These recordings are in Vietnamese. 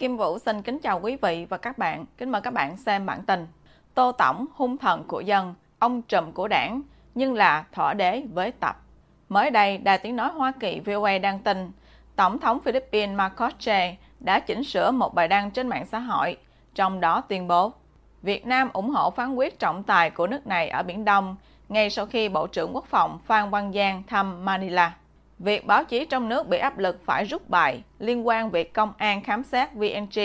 Kim Vũ xin kính chào quý vị và các bạn. Kính mời các bạn xem bản tin. Tô Tổng hung thần của dân, ông trùm của đảng, nhưng là thỏa đế với tập. Mới đây, Đài Tiếng Nói Hoa Kỳ VOA đăng tin, Tổng thống Philippines Marcos Che đã chỉnh sửa một bài đăng trên mạng xã hội, trong đó tuyên bố Việt Nam ủng hộ phán quyết trọng tài của nước này ở Biển Đông ngay sau khi Bộ trưởng Quốc phòng Phan Văn Giang thăm Manila. Việc báo chí trong nước bị áp lực phải rút bài liên quan việc công an khám xét VNG,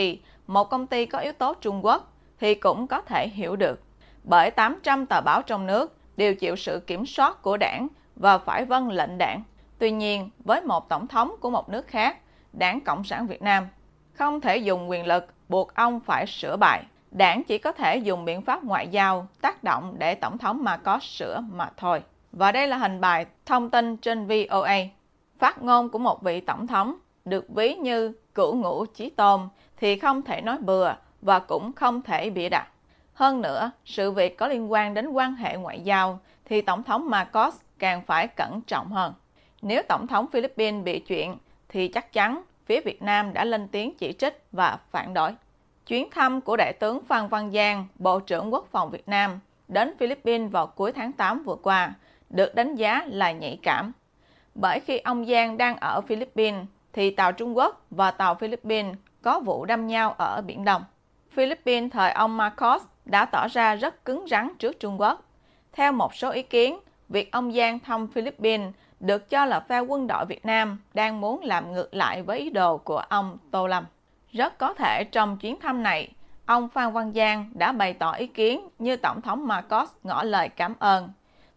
một công ty có yếu tố Trung Quốc, thì cũng có thể hiểu được. Bởi 800 tờ báo trong nước đều chịu sự kiểm soát của đảng và phải vâng lệnh đảng. Tuy nhiên, với một tổng thống của một nước khác, Đảng Cộng sản Việt Nam không thể dùng quyền lực buộc ông phải sửa bài. Đảng chỉ có thể dùng biện pháp ngoại giao tác động để tổng thống mà có sửa mà thôi. Và đây là hình bài thông tin trên VOA phát ngôn của một vị tổng thống được ví như cửu ngũ chí tôn thì không thể nói bừa và cũng không thể bịa đặt. Hơn nữa, sự việc có liên quan đến quan hệ ngoại giao thì Tổng thống Marcos càng phải cẩn trọng hơn. Nếu Tổng thống Philippines bị chuyện thì chắc chắn phía Việt Nam đã lên tiếng chỉ trích và phản đối. Chuyến thăm của Đại tướng Phan Văn Giang, Bộ trưởng Quốc phòng Việt Nam, đến Philippines vào cuối tháng 8 vừa qua được đánh giá là nhạy cảm bởi khi ông Giang đang ở Philippines thì tàu Trung Quốc và tàu Philippines có vụ đâm nhau ở Biển Đông. Philippines thời ông Marcos đã tỏ ra rất cứng rắn trước Trung Quốc. Theo một số ý kiến, việc ông Giang thăm Philippines được cho là phe quân đội Việt Nam đang muốn làm ngược lại với ý đồ của ông Tô Lâm. Rất có thể trong chuyến thăm này, ông Phan Văn Giang đã bày tỏ ý kiến như Tổng thống Marcos ngỏ lời cảm ơn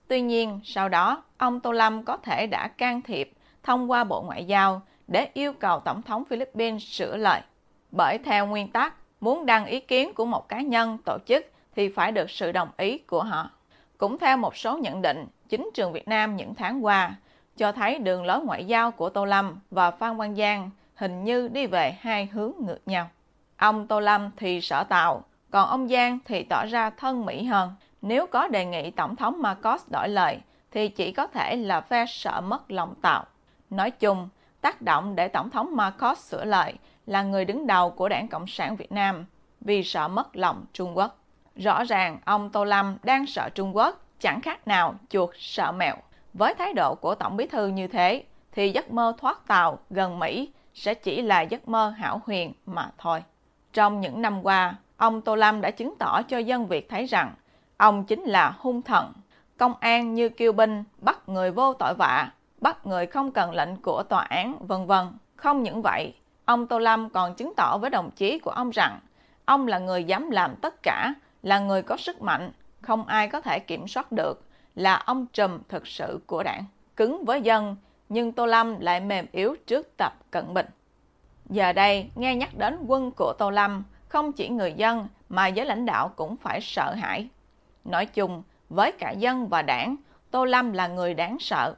Tuy nhiên, sau đó, ông Tô Lâm có thể đã can thiệp thông qua Bộ Ngoại giao để yêu cầu Tổng thống Philippines sửa lời. Bởi theo nguyên tắc, muốn đăng ý kiến của một cá nhân, tổ chức thì phải được sự đồng ý của họ. Cũng theo một số nhận định, chính trường Việt Nam những tháng qua cho thấy đường lối ngoại giao của Tô Lâm và Phan Văn Giang hình như đi về hai hướng ngược nhau. Ông Tô Lâm thì sở tạo, còn ông Giang thì tỏ ra thân Mỹ hơn. Nếu có đề nghị Tổng thống Marcos đổi lời, thì chỉ có thể là phe sợ mất lòng tạo. Nói chung, tác động để Tổng thống Marcos sửa lời là người đứng đầu của Đảng Cộng sản Việt Nam vì sợ mất lòng Trung Quốc. Rõ ràng ông Tô Lâm đang sợ Trung Quốc chẳng khác nào chuột sợ mèo. Với thái độ của Tổng bí thư như thế, thì giấc mơ thoát tàu gần Mỹ sẽ chỉ là giấc mơ hảo huyền mà thôi. Trong những năm qua, ông Tô Lâm đã chứng tỏ cho dân Việt thấy rằng Ông chính là hung thần. Công an như kiêu binh, bắt người vô tội vạ, bắt người không cần lệnh của tòa án, vân vân. Không những vậy, ông Tô Lâm còn chứng tỏ với đồng chí của ông rằng ông là người dám làm tất cả, là người có sức mạnh, không ai có thể kiểm soát được, là ông trùm thực sự của đảng. Cứng với dân, nhưng Tô Lâm lại mềm yếu trước tập cận bình. Giờ đây, nghe nhắc đến quân của Tô Lâm, không chỉ người dân mà giới lãnh đạo cũng phải sợ hãi. Nói chung, với cả dân và đảng, Tô Lâm là người đáng sợ.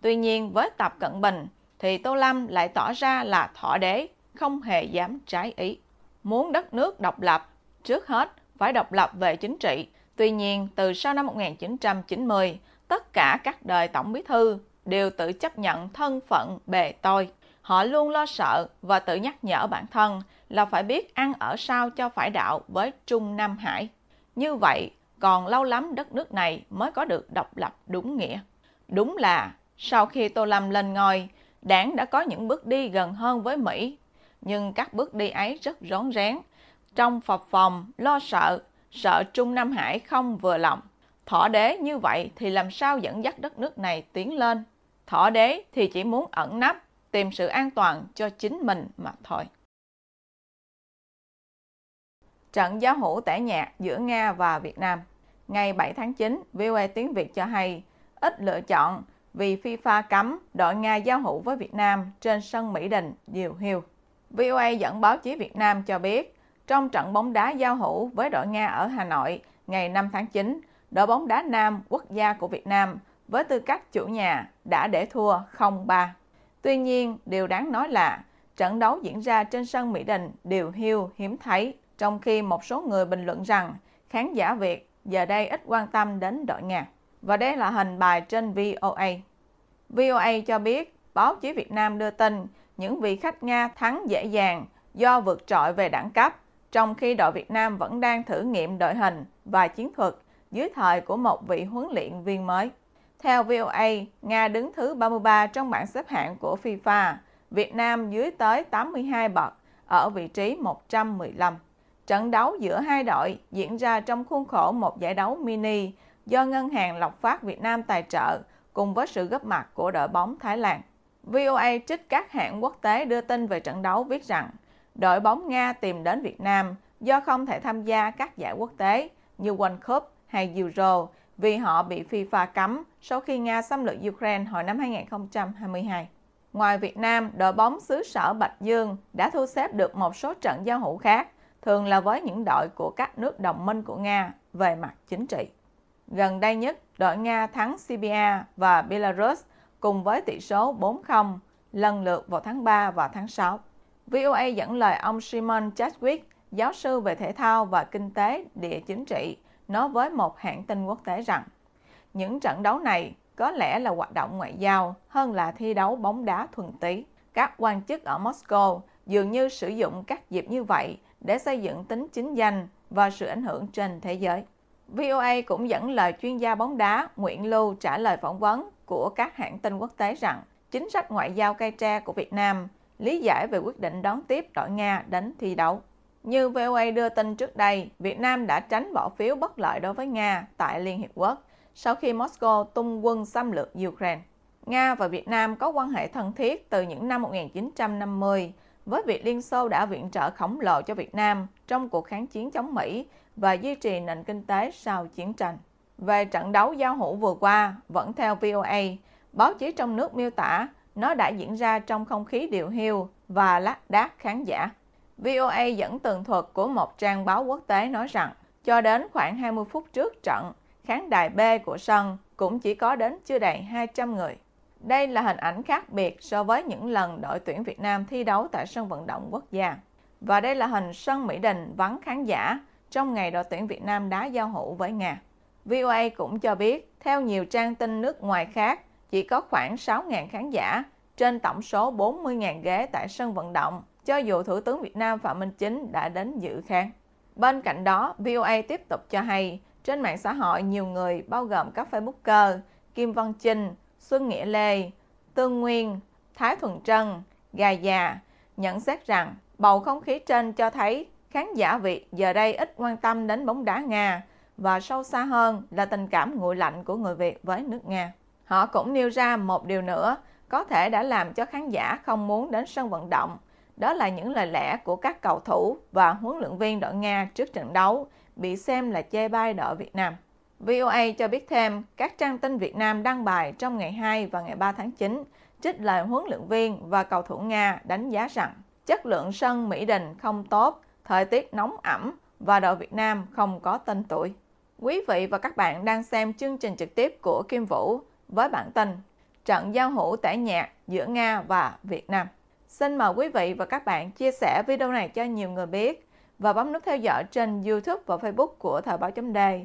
Tuy nhiên với Tập Cận Bình thì Tô Lâm lại tỏ ra là thọ đế, không hề dám trái ý. Muốn đất nước độc lập, trước hết phải độc lập về chính trị. Tuy nhiên, từ sau năm 1990, tất cả các đời tổng bí thư đều tự chấp nhận thân phận bề tôi. Họ luôn lo sợ và tự nhắc nhở bản thân là phải biết ăn ở sao cho phải đạo với Trung Nam Hải. Như vậy, còn lâu lắm đất nước này mới có được độc lập đúng nghĩa. Đúng là sau khi Tô Lâm lên ngôi, đảng đã có những bước đi gần hơn với Mỹ, nhưng các bước đi ấy rất rón rén, trong phập phòng, lo sợ, sợ Trung Nam Hải không vừa lòng. Thỏ đế như vậy thì làm sao dẫn dắt đất nước này tiến lên? Thỏ đế thì chỉ muốn ẩn nấp, tìm sự an toàn cho chính mình mà thôi. trận giao hữu tẻ nhạt giữa Nga và Việt Nam. Ngày 7 tháng 9, VOA Tiếng Việt cho hay ít lựa chọn vì FIFA cấm đội Nga giao hữu với Việt Nam trên sân Mỹ Đình, Diều hiêu VOA dẫn báo chí Việt Nam cho biết, trong trận bóng đá giao hữu với đội Nga ở Hà Nội ngày 5 tháng 9, đội bóng đá nam quốc gia của Việt Nam với tư cách chủ nhà đã để thua 0-3. Tuy nhiên, điều đáng nói là trận đấu diễn ra trên sân Mỹ Đình, Điều Hiu hiếm thấy trong khi một số người bình luận rằng khán giả Việt giờ đây ít quan tâm đến đội Nga. Và đây là hình bài trên VOA. VOA cho biết báo chí Việt Nam đưa tin những vị khách Nga thắng dễ dàng do vượt trội về đẳng cấp, trong khi đội Việt Nam vẫn đang thử nghiệm đội hình và chiến thuật dưới thời của một vị huấn luyện viên mới. Theo VOA, Nga đứng thứ 33 trong bảng xếp hạng của FIFA, Việt Nam dưới tới 82 bậc ở vị trí 115. Trận đấu giữa hai đội diễn ra trong khuôn khổ một giải đấu mini do Ngân hàng Lộc Phát Việt Nam tài trợ cùng với sự góp mặt của đội bóng Thái Lan. VOA trích các hãng quốc tế đưa tin về trận đấu viết rằng đội bóng Nga tìm đến Việt Nam do không thể tham gia các giải quốc tế như World Cup hay Euro vì họ bị FIFA cấm sau khi Nga xâm lược Ukraine hồi năm 2022. Ngoài Việt Nam, đội bóng xứ sở Bạch Dương đã thu xếp được một số trận giao hữu khác thường là với những đội của các nước đồng minh của Nga về mặt chính trị. Gần đây nhất, đội Nga thắng Serbia và Belarus cùng với tỷ số 4-0 lần lượt vào tháng 3 và tháng 6. VOA dẫn lời ông Simon Chadwick, giáo sư về thể thao và kinh tế địa chính trị, nói với một hãng tin quốc tế rằng những trận đấu này có lẽ là hoạt động ngoại giao hơn là thi đấu bóng đá thuần túy. Các quan chức ở Moscow dường như sử dụng các dịp như vậy để xây dựng tính chính danh và sự ảnh hưởng trên thế giới. VOA cũng dẫn lời chuyên gia bóng đá Nguyễn Lưu trả lời phỏng vấn của các hãng tin quốc tế rằng chính sách ngoại giao cai tre của Việt Nam lý giải về quyết định đón tiếp đội Nga đến thi đấu. Như VOA đưa tin trước đây, Việt Nam đã tránh bỏ phiếu bất lợi đối với Nga tại Liên Hiệp Quốc sau khi Moscow tung quân xâm lược Ukraine. Nga và Việt Nam có quan hệ thân thiết từ những năm 1950 với việc Liên Xô đã viện trợ khổng lồ cho Việt Nam trong cuộc kháng chiến chống Mỹ và duy trì nền kinh tế sau chiến tranh. Về trận đấu giao hữu vừa qua, vẫn theo VOA, báo chí trong nước miêu tả nó đã diễn ra trong không khí điều hiu và lác đác khán giả. VOA dẫn tường thuật của một trang báo quốc tế nói rằng, cho đến khoảng 20 phút trước trận, khán đài B của sân cũng chỉ có đến chưa đầy 200 người. Đây là hình ảnh khác biệt so với những lần đội tuyển Việt Nam thi đấu tại sân vận động quốc gia. Và đây là hình sân Mỹ Đình vắng khán giả trong ngày đội tuyển Việt Nam đá giao hữu với Nga. VOA cũng cho biết, theo nhiều trang tin nước ngoài khác, chỉ có khoảng 6.000 khán giả trên tổng số 40.000 ghế tại sân vận động, cho dù Thủ tướng Việt Nam Phạm Minh Chính đã đến dự khán. Bên cạnh đó, VOA tiếp tục cho hay, trên mạng xã hội nhiều người bao gồm các Facebooker, Kim Văn Trinh, Xuân Nghĩa Lê, Tương Nguyên, Thái Thuần Trân, Gà Già nhận xét rằng bầu không khí trên cho thấy khán giả Việt giờ đây ít quan tâm đến bóng đá Nga và sâu xa hơn là tình cảm nguội lạnh của người Việt với nước Nga. Họ cũng nêu ra một điều nữa có thể đã làm cho khán giả không muốn đến sân vận động. Đó là những lời lẽ của các cầu thủ và huấn luyện viên đội Nga trước trận đấu bị xem là chê bai đội Việt Nam. VOA cho biết thêm, các trang tin Việt Nam đăng bài trong ngày 2 và ngày 3 tháng 9 trích lời huấn luyện viên và cầu thủ Nga đánh giá rằng chất lượng sân Mỹ Đình không tốt, thời tiết nóng ẩm và đội Việt Nam không có tên tuổi. Quý vị và các bạn đang xem chương trình trực tiếp của Kim Vũ với bản tin Trận giao hữu tẻ nhạt giữa Nga và Việt Nam. Xin mời quý vị và các bạn chia sẻ video này cho nhiều người biết và bấm nút theo dõi trên YouTube và Facebook của Thời báo chấm đề